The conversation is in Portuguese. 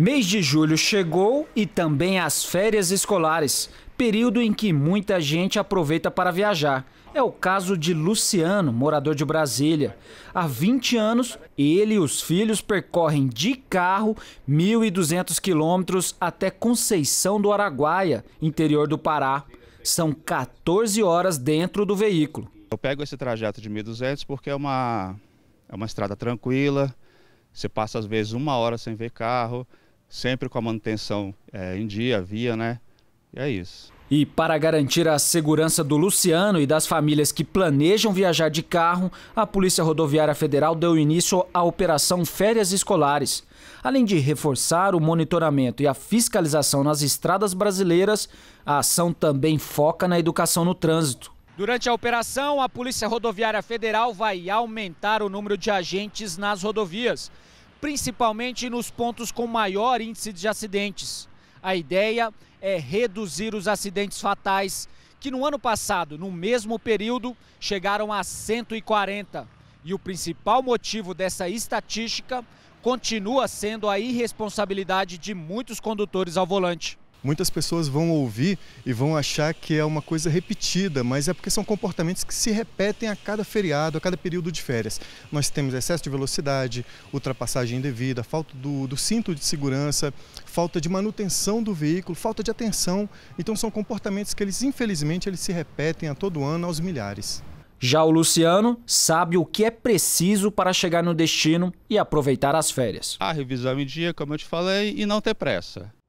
Mês de julho chegou e também as férias escolares, período em que muita gente aproveita para viajar. É o caso de Luciano, morador de Brasília. Há 20 anos, ele e os filhos percorrem de carro 1.200 quilômetros até Conceição do Araguaia, interior do Pará. São 14 horas dentro do veículo. Eu pego esse trajeto de 1.200 porque é uma, é uma estrada tranquila, você passa às vezes uma hora sem ver carro, sempre com a manutenção é, em dia, via, né? E é isso. E para garantir a segurança do Luciano e das famílias que planejam viajar de carro, a Polícia Rodoviária Federal deu início à Operação Férias Escolares. Além de reforçar o monitoramento e a fiscalização nas estradas brasileiras, a ação também foca na educação no trânsito. Durante a operação, a Polícia Rodoviária Federal vai aumentar o número de agentes nas rodovias principalmente nos pontos com maior índice de acidentes. A ideia é reduzir os acidentes fatais, que no ano passado, no mesmo período, chegaram a 140. E o principal motivo dessa estatística continua sendo a irresponsabilidade de muitos condutores ao volante muitas pessoas vão ouvir e vão achar que é uma coisa repetida, mas é porque são comportamentos que se repetem a cada feriado, a cada período de férias. Nós temos excesso de velocidade, ultrapassagem indevida, falta do, do cinto de segurança, falta de manutenção do veículo, falta de atenção. Então são comportamentos que eles, infelizmente, eles se repetem a todo ano aos milhares. Já o Luciano sabe o que é preciso para chegar no destino e aproveitar as férias. A ah, revisar o dia, como eu te falei, e não ter pressa